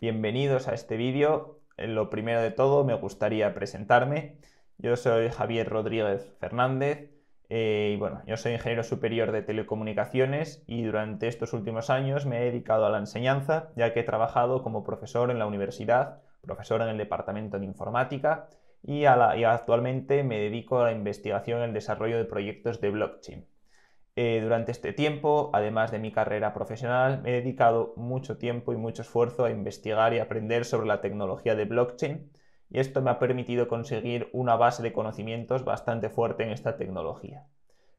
Bienvenidos a este vídeo. Lo primero de todo, me gustaría presentarme. Yo soy Javier Rodríguez Fernández eh, y bueno, yo soy ingeniero superior de telecomunicaciones y durante estos últimos años me he dedicado a la enseñanza, ya que he trabajado como profesor en la universidad, profesor en el departamento de informática y, y actualmente me dedico a la investigación y el desarrollo de proyectos de blockchain. Eh, durante este tiempo, además de mi carrera profesional, me he dedicado mucho tiempo y mucho esfuerzo a investigar y aprender sobre la tecnología de blockchain y esto me ha permitido conseguir una base de conocimientos bastante fuerte en esta tecnología.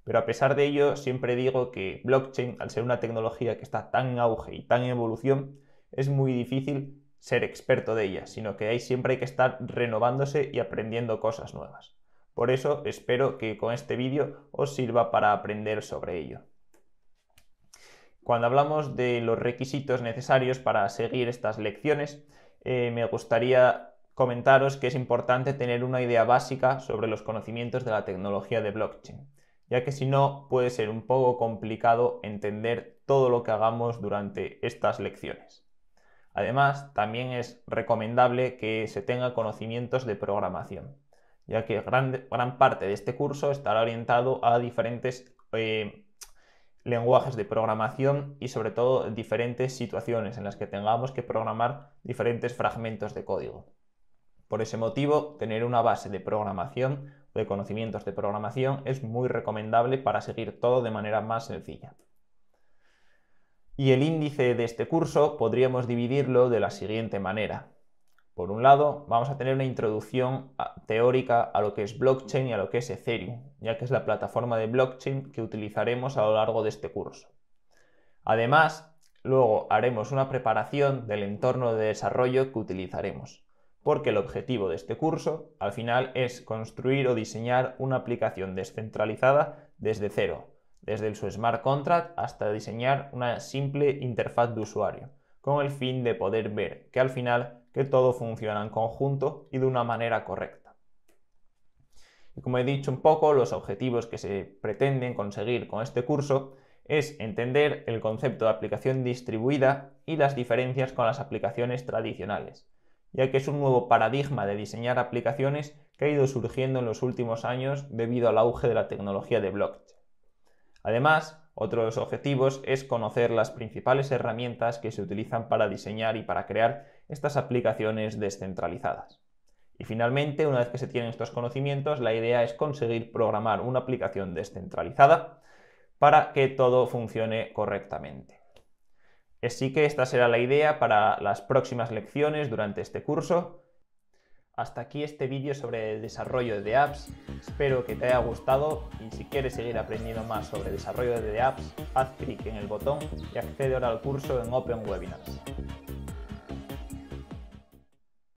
Pero a pesar de ello, siempre digo que blockchain, al ser una tecnología que está tan en auge y tan en evolución, es muy difícil ser experto de ella, sino que ahí siempre hay que estar renovándose y aprendiendo cosas nuevas. Por eso espero que con este vídeo os sirva para aprender sobre ello. Cuando hablamos de los requisitos necesarios para seguir estas lecciones, eh, me gustaría comentaros que es importante tener una idea básica sobre los conocimientos de la tecnología de blockchain, ya que si no puede ser un poco complicado entender todo lo que hagamos durante estas lecciones. Además, también es recomendable que se tenga conocimientos de programación ya que gran, parte de este curso estará orientado a diferentes eh, lenguajes de programación y sobre todo diferentes situaciones en las que tengamos que programar diferentes fragmentos de código. Por ese motivo, tener una base de programación o de conocimientos de programación es muy recomendable para seguir todo de manera más sencilla. Y el índice de este curso podríamos dividirlo de la siguiente manera. Por un lado, vamos a tener una introducción teórica a lo que es blockchain y a lo que es Ethereum, ya que es la plataforma de blockchain que utilizaremos a lo largo de este curso. Además, luego haremos una preparación del entorno de desarrollo que utilizaremos, porque el objetivo de este curso, al final, es construir o diseñar una aplicación descentralizada desde cero, desde su smart contract hasta diseñar una simple interfaz de usuario con el fin de poder ver que al final que todo funciona en conjunto y de una manera correcta. Y como he dicho un poco, los objetivos que se pretenden conseguir con este curso es entender el concepto de aplicación distribuida y las diferencias con las aplicaciones tradicionales, ya que es un nuevo paradigma de diseñar aplicaciones que ha ido surgiendo en los últimos años debido al auge de la tecnología de blockchain. Además, otros objetivos es conocer las principales herramientas que se utilizan para diseñar y para crear estas aplicaciones descentralizadas. Y finalmente, una vez que se tienen estos conocimientos, la idea es conseguir programar una aplicación descentralizada para que todo funcione correctamente. Así que esta será la idea para las próximas lecciones durante este curso. Hasta aquí este vídeo sobre el desarrollo de apps, espero que te haya gustado y si quieres seguir aprendiendo más sobre desarrollo de apps, haz clic en el botón y accede ahora al curso en Open Webinars.